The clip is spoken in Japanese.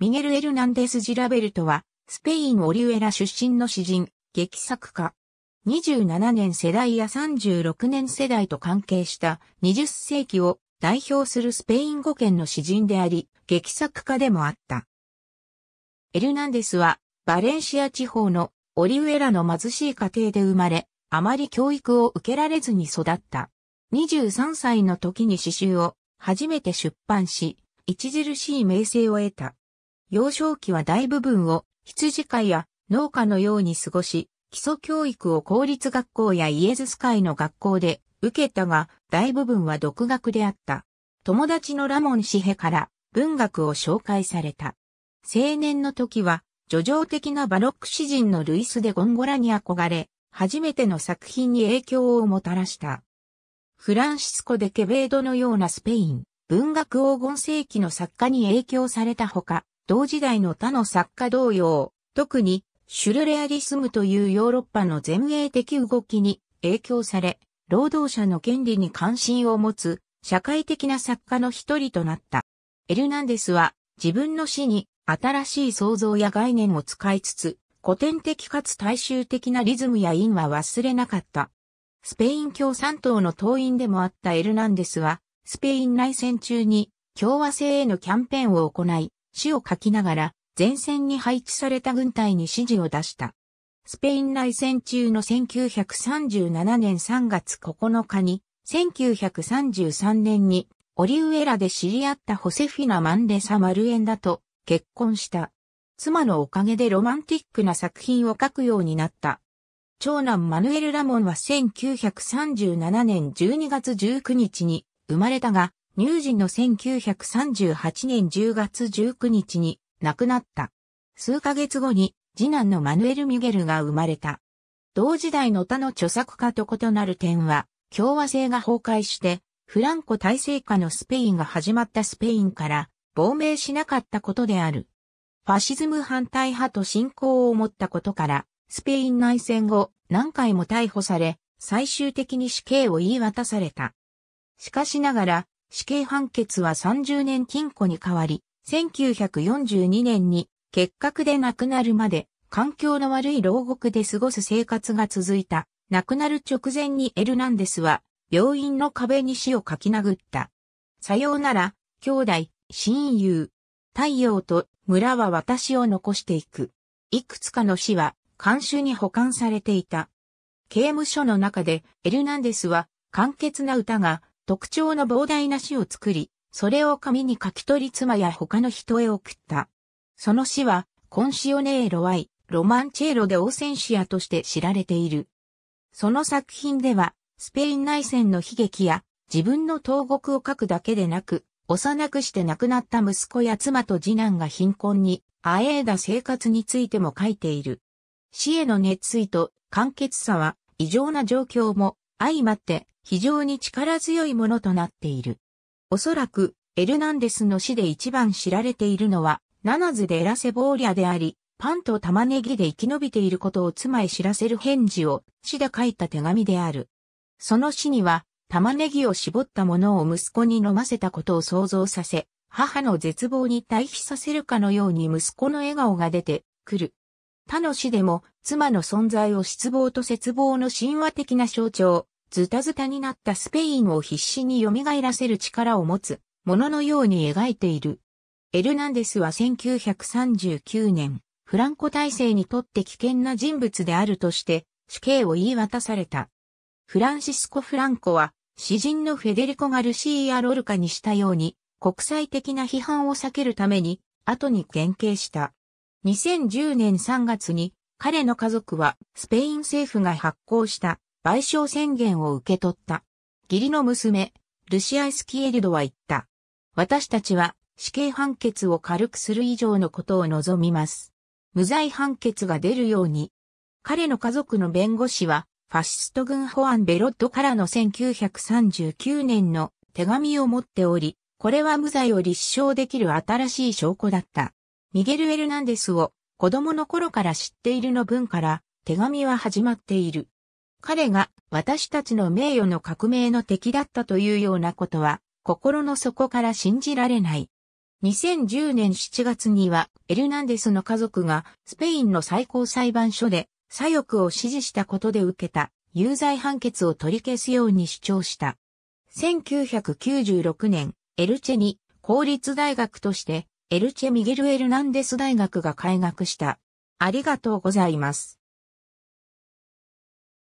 ミゲル・エルナンデス・ジラベルトは、スペイン・オリュエラ出身の詩人、劇作家。27年世代や36年世代と関係した20世紀を代表するスペイン語圏の詩人であり、劇作家でもあった。エルナンデスは、バレンシア地方のオリュエラの貧しい家庭で生まれ、あまり教育を受けられずに育った。23歳の時に詩集を初めて出版し、著しい名声を得た。幼少期は大部分を羊飼いや農家のように過ごし、基礎教育を公立学校やイエズス会の学校で受けたが、大部分は独学であった。友達のラモン氏ヘから文学を紹介された。青年の時は、叙情的なバロック詩人のルイス・でゴンゴラに憧れ、初めての作品に影響をもたらした。フランシスコ・デ・ケベードのようなスペイン、文学黄金世紀の作家に影響されたほか、同時代の他の作家同様、特にシュルレアリスムというヨーロッパの前衛的動きに影響され、労働者の権利に関心を持つ社会的な作家の一人となった。エルナンデスは自分の死に新しい想像や概念を使いつつ、古典的かつ大衆的なリズムや因は忘れなかった。スペイン共産党の党員でもあったエルナンデスは、スペイン内戦中に共和制へのキャンペーンを行い、死を書きながら、前線に配置された軍隊に指示を出した。スペイン内戦中の1937年3月9日に、1933年にオリウエラで知り合ったホセフィナ・マンデサ・マルエンダと結婚した。妻のおかげでロマンティックな作品を書くようになった。長男マヌエル・ラモンは1937年12月19日に生まれたが、乳児の1938年10月19日に亡くなった。数ヶ月後に次男のマヌエル・ミュゲルが生まれた。同時代の他の著作家と異なる点は、共和制が崩壊して、フランコ体制下のスペインが始まったスペインから亡命しなかったことである。ファシズム反対派と信仰を持ったことから、スペイン内戦後何回も逮捕され、最終的に死刑を言い渡された。しかしながら、死刑判決は30年禁錮に変わり、1942年に結核で亡くなるまで、環境の悪い牢獄で過ごす生活が続いた。亡くなる直前にエルナンデスは、病院の壁に死を書き殴った。さようなら、兄弟、親友。太陽と村は私を残していく。いくつかの死は、監修に保管されていた。刑務所の中で、エルナンデスは、簡潔な歌が、特徴の膨大な詩を作り、それを紙に書き取り妻や他の人へ送った。その詩は、コンシオネーロワイ、ロマンチェーロでオーセンシアとして知られている。その作品では、スペイン内戦の悲劇や、自分の投獄を書くだけでなく、幼くして亡くなった息子や妻と次男が貧困に、あえいだ生活についても書いている。死への熱意と簡潔さは、異常な状況も相まって非常に力強いものとなっている。おそらく、エルナンデスの死で一番知られているのは、ナナズでエラセボーリアであり、パンと玉ねぎで生き延びていることを妻へ知らせる返事を、死で書いた手紙である。その死には、玉ねぎを絞ったものを息子に飲ませたことを想像させ、母の絶望に対比させるかのように息子の笑顔が出てくる。他の死でも妻の存在を失望と絶望の神話的な象徴、ズタズタになったスペインを必死に蘇らせる力を持つ、もののように描いている。エルナンデスは1939年、フランコ体制にとって危険な人物であるとして、死刑を言い渡された。フランシスコ・フランコは、詩人のフェデリコ・ガルシーア・ロルカにしたように、国際的な批判を避けるために、後に減刑した。2010年3月に、彼の家族はスペイン政府が発行した賠償宣言を受け取った。義理の娘、ルシア・エスキエルドは言った。私たちは死刑判決を軽くする以上のことを望みます。無罪判決が出るように。彼の家族の弁護士は、ファシスト軍ホアン・ベロッドからの1939年の手紙を持っており、これは無罪を立証できる新しい証拠だった。ミゲル・エルナンデスを子供の頃から知っているの文から手紙は始まっている。彼が私たちの名誉の革命の敵だったというようなことは心の底から信じられない。2010年7月にはエルナンデスの家族がスペインの最高裁判所で左翼を支持したことで受けた有罪判決を取り消すように主張した。1996年、エルチェに公立大学としてエルチェ・ミゲル・エルナンデス大学が開学した。ありがとうございます。